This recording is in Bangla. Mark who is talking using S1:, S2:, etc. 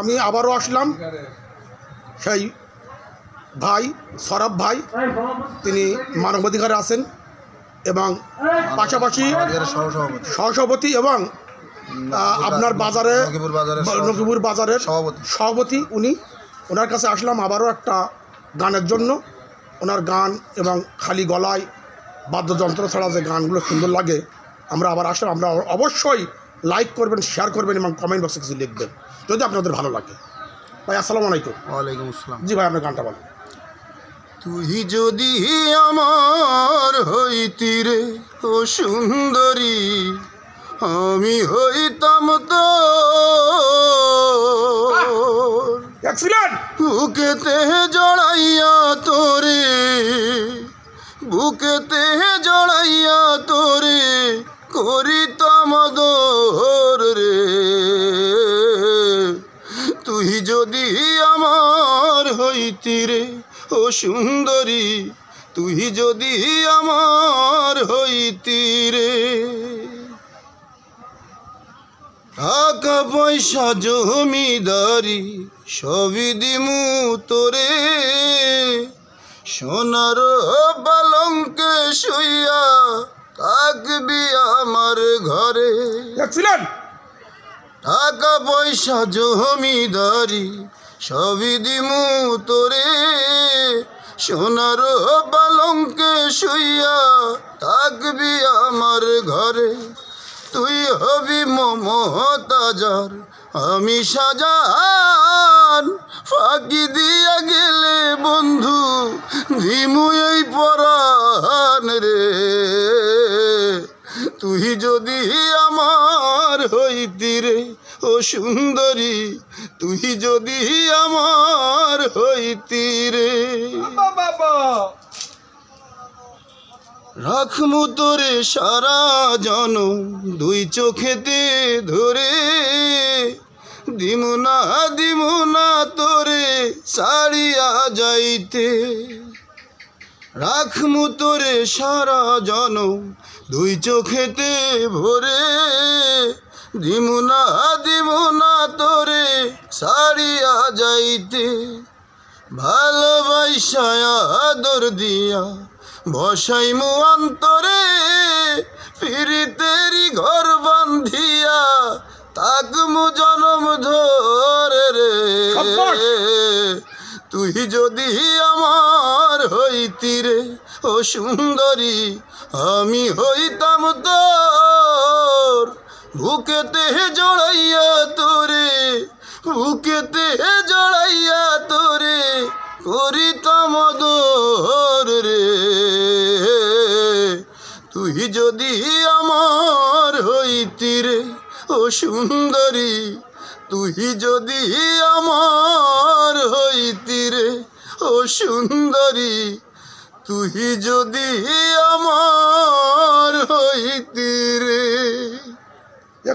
S1: আমি আবারও আসলাম সেই ভাই সরব ভাই তিনি মানবাধিকারে আছেন এবং পাশাপাশি সহসভাপতি এবং
S2: আপনার বাজারে নকিপুর
S1: বাজারের সভাপতি উনি ওনার কাছে আসলাম আবারও একটা গানের জন্য ওনার গান এবং খালি গলায় বাদ্যযন্ত্র ছাড়া যে গানগুলো সুন্দর লাগে আমরা আবার আসলাম আমরা অবশ্যই লাইক করবেন শেয়ার করবেন এবং কমেন্ট বক্সে কিছু লিখবেন যদি আপনাদের
S2: ভালো লাগে ভাই আসসালাম আলাইকুম ওয়ালাইকুম আসসালাম জি ভাই আপনার গানটা বলেন তুই যদি আমার হইতি রে ও সুন্দরী আমি হইতাম তো বুকেতে জড়াইয়া তোরে বুকেতে জড়াইয়া তোরে করিত মদর রে তুই যদি আমার হইতি রে ও সুন্দরী তুই যদি আমার হইতি রে টাকা পয়সা জমিদারি সবই দিমু তোরে সোনার বালঙ্কে শুইয়া থাকবিয়া ঘরে দেখছিলেন টাকা পয়সা জমিদারি সবই দিমু তোরে সোনার পালঙ্কে শুইয়া থাকবি আমার ঘরে তুই হবি মমতাজার আমি সাজান ফাঁকি দিয়া গেলে বন্ধু দিমু এই পরাণ রে তুই যদি আমার হইতি রে ও সুন্দরী তুই যদি আমার হইতি রে রাখমু তোরে সারা জন দুই চোখেতে ধরে দিমুনা দিমুনা তোরে সারিয়া যাইতে রাখমু তোরে সারা জন দুই চোখেতে ভরে দিমুনা দিমুনা তোরে সারিয়া যাইতে ভালোবাসায়া দর দিয়া বসাইমু অন্তরে ফিরিতেরি ঘর বান্ধি তুই যদি আমার হইতি রে ও সুন্দরী আমি হইতাম তোর বুকেতে জড়াইয়া তোরে বুকেতে জড়াইয়া তোরে করিতাম দোর রে তুই যদি আমার হইতি রে ও সুন্দরী তুই যদি আমার হইতি রে ও সুন্দরী তুই যদি আমার হইতি রে